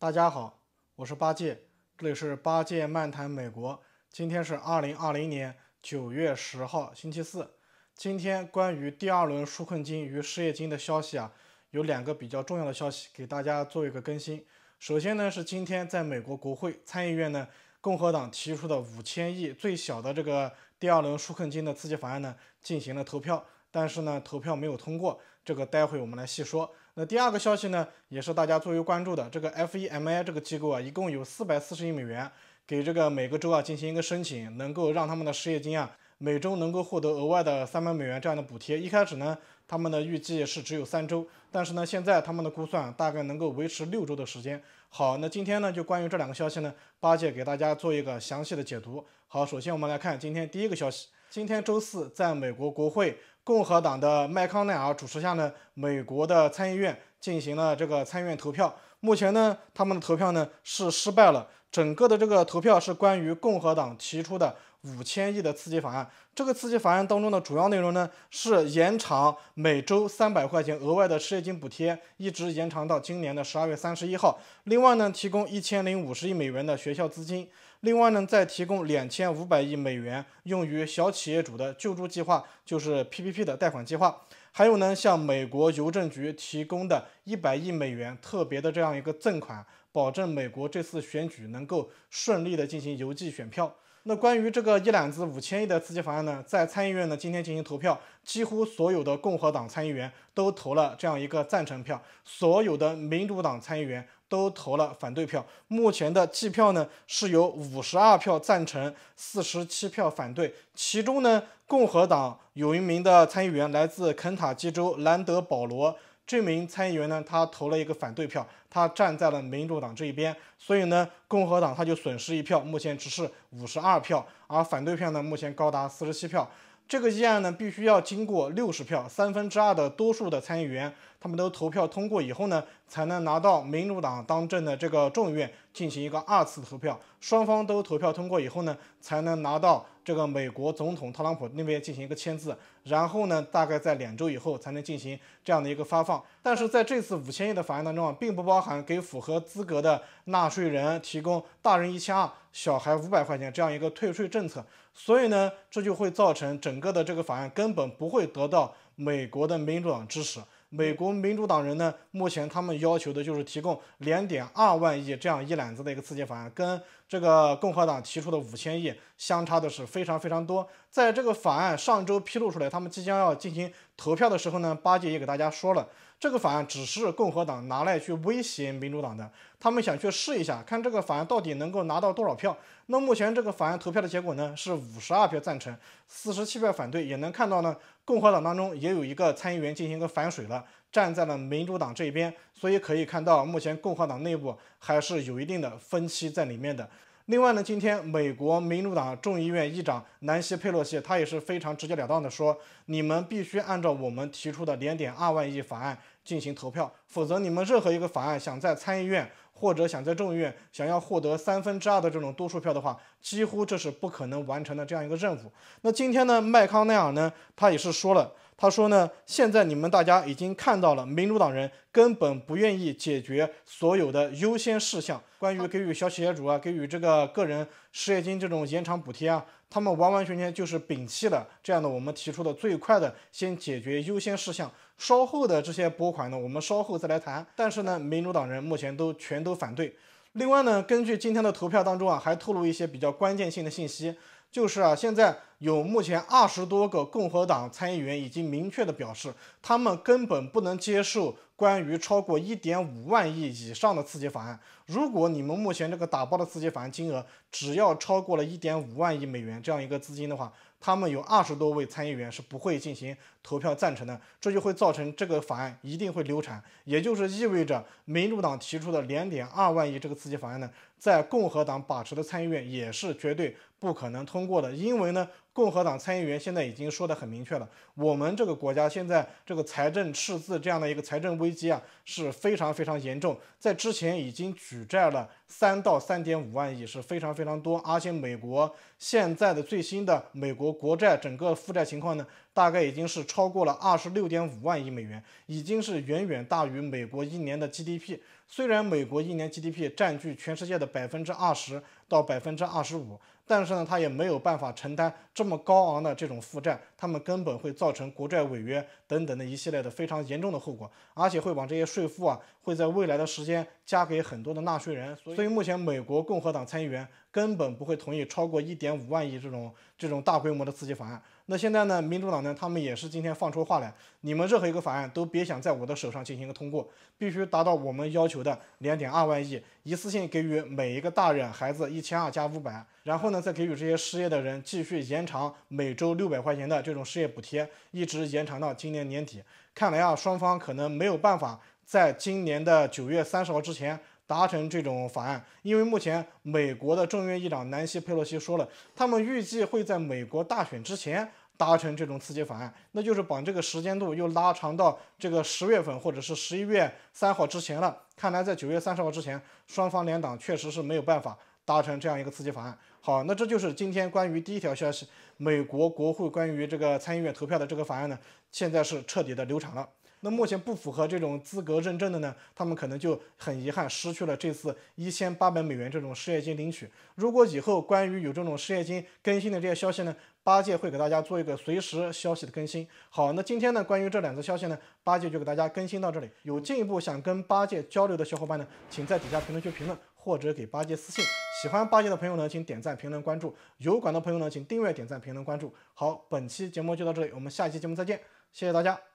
大家好，我是八戒，这里是八戒漫谈美国。今天是二零二零年九月十号，星期四。今天关于第二轮纾困金与失业金的消息啊，有两个比较重要的消息给大家做一个更新。首先呢，是今天在美国国会参议院呢，共和党提出的五千亿最小的这个第二轮纾困金的刺激法案呢，进行了投票。但是呢，投票没有通过，这个待会我们来细说。那第二个消息呢，也是大家最为关注的，这个 F E M I 这个机构啊，一共有四百四十亿美元给这个每个州啊进行一个申请，能够让他们的失业金啊每周能够获得额外的三百美元这样的补贴。一开始呢，他们的预计是只有三周，但是呢，现在他们的估算大概能够维持六周的时间。好，那今天呢，就关于这两个消息呢，八戒给大家做一个详细的解读。好，首先我们来看今天第一个消息，今天周四在美国国会。共和党的麦康奈尔主持下呢，美国的参议院进行了这个参议院投票。目前呢，他们的投票呢是失败了。整个的这个投票是关于共和党提出的五千亿的刺激法案。这个刺激法案当中的主要内容呢，是延长每周三百块钱额外的失业金补贴，一直延长到今年的十二月三十一号。另外呢，提供一千零五十亿美元的学校资金。另外呢，再提供两千五百亿美元用于小企业主的救助计划，就是 PPP 的贷款计划。还有呢，向美国邮政局提供的一百亿美元特别的这样一个赠款，保证美国这次选举能够顺利的进行邮寄选票。那关于这个一揽子五千亿的刺激法案呢，在参议院呢今天进行投票，几乎所有的共和党参议员都投了这样一个赞成票，所有的民主党参议员都投了反对票。目前的计票呢，是由五十二票赞成，四十七票反对，其中呢共和党。有一名的参议员来自肯塔基州兰德保罗，这名参议员呢，他投了一个反对票，他站在了民主党这一边，所以呢，共和党他就损失一票，目前只是五十二票，而反对票呢，目前高达四十七票。这个议案呢，必须要经过六十票三分之二的多数的参议员。他们都投票通过以后呢，才能拿到民主党当政的这个众议院进行一个二次投票。双方都投票通过以后呢，才能拿到这个美国总统特朗普那边进行一个签字。然后呢，大概在两周以后才能进行这样的一个发放。但是在这次五千亿的法案当中，啊，并不包含给符合资格的纳税人提供大人一千二、小孩五百块钱这样一个退税政策。所以呢，这就会造成整个的这个法案根本不会得到美国的民主党支持。美国民主党人呢？目前他们要求的就是提供2.2万亿这样一揽子的一个刺激法案，跟。这个共和党提出的五千亿相差的是非常非常多。在这个法案上周披露出来，他们即将要进行投票的时候呢，巴杰也给大家说了，这个法案只是共和党拿来去威胁民主党的，他们想去试一下，看这个法案到底能够拿到多少票。那目前这个法案投票的结果呢，是五十二票赞成，四十七票反对，也能看到呢，共和党当中也有一个参议员进行一个反水了。站在了民主党这边，所以可以看到，目前共和党内部还是有一定的分歧在里面的。另外呢，今天美国民主党众议院议长南希佩洛西，他也是非常直截了当的说：“你们必须按照我们提出的2.2万亿法案进行投票，否则你们任何一个法案想在参议院。”或者想在众议院想要获得三分之二的这种多数票的话，几乎这是不可能完成的这样一个任务。那今天呢，麦康奈尔呢，他也是说了，他说呢，现在你们大家已经看到了，民主党人根本不愿意解决所有的优先事项，关于给予小企业主啊，给予这个个人失业金这种延长补贴啊，他们完完全全就是摒弃了这样的我们提出的最快的先解决优先事项。稍后的这些拨款呢，我们稍后再来谈。但是呢，民主党人目前都全都反对。另外呢，根据今天的投票当中啊，还透露一些比较关键性的信息，就是啊，现在有目前二十多个共和党参议员已经明确的表示，他们根本不能接受关于超过一点五万亿以上的刺激法案。如果你们目前这个打包的刺激法案金额只要超过了一点五万亿美元这样一个资金的话，他们有二十多位参议员是不会进行投票赞成的，这就会造成这个法案一定会流产，也就是意味着民主党提出的两点二万亿这个刺激法案呢。在共和党把持的参议院也是绝对不可能通过的，因为呢，共和党参议员现在已经说得很明确了，我们这个国家现在这个财政赤字这样的一个财政危机啊是非常非常严重，在之前已经举债了三到三点五万亿是非常非常多，而且美国现在的最新的美国国债整个负债情况呢，大概已经是超过了二十六点五万亿美元，已经是远远大于美国一年的 GDP。虽然美国一年 GDP 占据全世界的百分之二十。到百分之二十五，但是呢，他也没有办法承担这么高昂的这种负债，他们根本会造成国债违约等等的一系列的非常严重的后果，而且会把这些税负啊会在未来的时间加给很多的纳税人。所以目前美国共和党参议员根本不会同意超过一点五万亿这种这种大规模的刺激法案。那现在呢，民主党呢，他们也是今天放出话来，你们任何一个法案都别想在我的手上进行一个通过，必须达到我们要求的两点二万亿，一次性给予每一个大人孩子。一千二加五百，然后呢，再给予这些失业的人继续延长每周六百块钱的这种失业补贴，一直延长到今年年底。看来啊，双方可能没有办法在今年的九月三十号之前达成这种法案，因为目前美国的众议院议长南希佩洛西说了，他们预计会在美国大选之前达成这种刺激法案，那就是把这个时间度又拉长到这个十月份或者是十一月三号之前了。看来在九月三十号之前，双方联党确实是没有办法。达成这样一个刺激法案。好，那这就是今天关于第一条消息，美国国会关于这个参议院投票的这个法案呢，现在是彻底的流产了。那目前不符合这种资格认证的呢，他们可能就很遗憾失去了这次一千八百美元这种失业金领取。如果以后关于有这种失业金更新的这些消息呢，八戒会给大家做一个随时消息的更新。好，那今天呢，关于这两则消息呢，八戒就给大家更新到这里。有进一步想跟八戒交流的小伙伴呢，请在底下评论区评论或者给八戒私信。喜欢八戒的朋友呢，请点赞、评论、关注。有管的朋友呢，请订阅、点赞、评论、关注。好，本期节目就到这里，我们下期节目再见，谢谢大家。